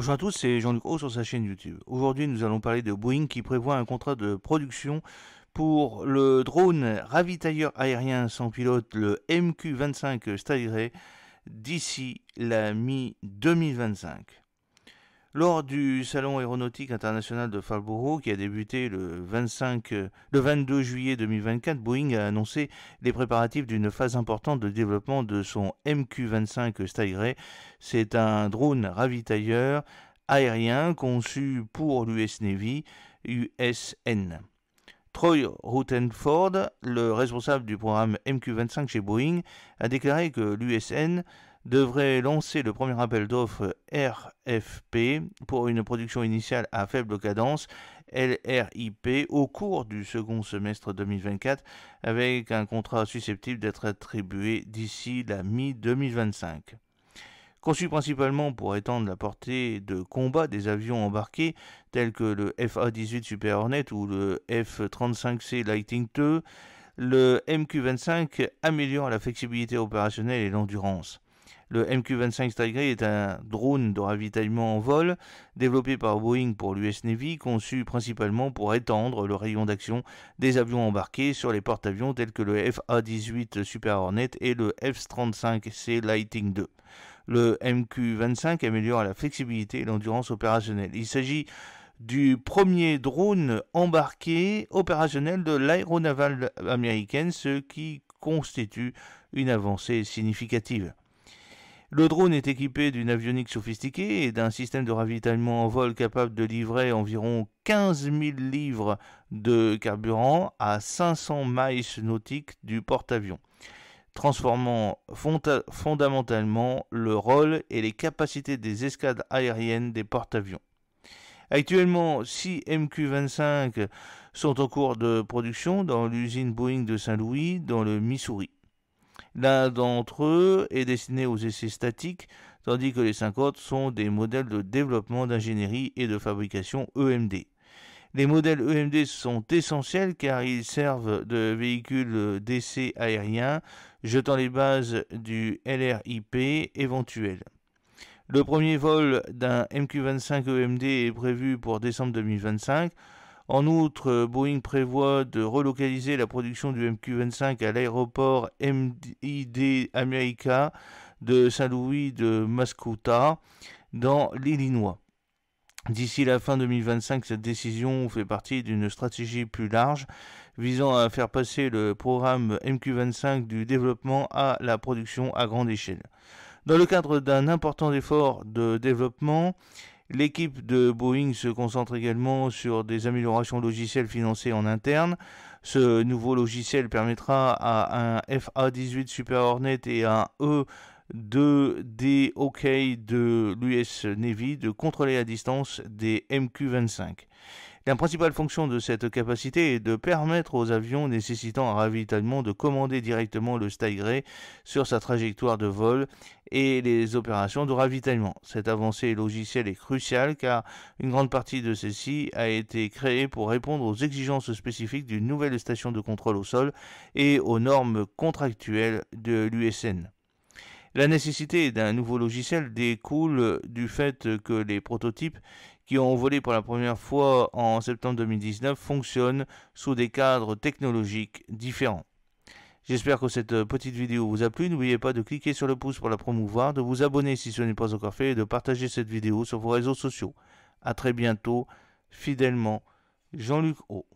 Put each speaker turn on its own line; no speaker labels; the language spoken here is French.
Bonjour à tous, c'est Jean-Luc Haut sur sa chaîne YouTube. Aujourd'hui, nous allons parler de Boeing qui prévoit un contrat de production pour le drone ravitailleur aérien sans pilote, le MQ-25 Stingray, d'ici la mi-2025. Lors du Salon aéronautique international de Farnborough, qui a débuté le, 22 euh, juillet 2024, Boeing a annoncé les préparatifs d'une phase importante de développement de son MQ-25 Stingray. C'est un drone ravitailleur aérien conçu pour l'US Navy, USN. Troy Rutenford, le responsable du programme MQ-25 chez Boeing, a déclaré que l'USN devrait lancer le premier appel d'offres RFP pour une production initiale à faible cadence LRIP au cours du second semestre 2024 avec un contrat susceptible d'être attribué d'ici la mi-2025. Conçu principalement pour étendre la portée de combat des avions embarqués tels que le FA-18 Super Hornet ou le F-35C Lightning II, le MQ-25 améliore la flexibilité opérationnelle et l'endurance. Le MQ-25 Stryker est un drone de ravitaillement en vol développé par Boeing pour l'US Navy, conçu principalement pour étendre le rayon d'action des avions embarqués sur les porte-avions tels que le FA-18 Super Hornet et le F-35C Lighting II. Le MQ-25 améliore la flexibilité et l'endurance opérationnelle. Il s'agit du premier drone embarqué opérationnel de l'aéronavale américaine, ce qui constitue une avancée significative. Le drone est équipé d'une avionique sophistiquée et d'un système de ravitaillement en vol capable de livrer environ 15 000 livres de carburant à 500 miles nautiques du porte-avions, transformant fondamentalement le rôle et les capacités des escadres aériennes des porte-avions. Actuellement, 6 MQ-25 sont en cours de production dans l'usine Boeing de Saint-Louis, dans le Missouri. L'un d'entre eux est destiné aux essais statiques, tandis que les cinq autres sont des modèles de développement d'ingénierie et de fabrication EMD. Les modèles EMD sont essentiels car ils servent de véhicules d'essai aériens jetant les bases du LRIP éventuel. Le premier vol d'un MQ-25 EMD est prévu pour décembre 2025. En outre, Boeing prévoit de relocaliser la production du MQ-25 à l'aéroport MID America de Saint-Louis de Mascouta dans l'Illinois. D'ici la fin 2025, cette décision fait partie d'une stratégie plus large visant à faire passer le programme MQ-25 du développement à la production à grande échelle. Dans le cadre d'un important effort de développement, L'équipe de Boeing se concentre également sur des améliorations logicielles financées en interne. Ce nouveau logiciel permettra à un FA-18 Super Hornet et à un E 2 d OK de l'US Navy de contrôler à distance des MQ-25. La principale fonction de cette capacité est de permettre aux avions nécessitant un ravitaillement de commander directement le Stagray sur sa trajectoire de vol et les opérations de ravitaillement. Cette avancée logicielle est cruciale car une grande partie de celle-ci a été créée pour répondre aux exigences spécifiques d'une nouvelle station de contrôle au sol et aux normes contractuelles de l'USN. La nécessité d'un nouveau logiciel découle du fait que les prototypes qui ont volé pour la première fois en septembre 2019 fonctionnent sous des cadres technologiques différents. J'espère que cette petite vidéo vous a plu. N'oubliez pas de cliquer sur le pouce pour la promouvoir, de vous abonner si ce n'est pas encore fait et de partager cette vidéo sur vos réseaux sociaux. A très bientôt, fidèlement, Jean-Luc O.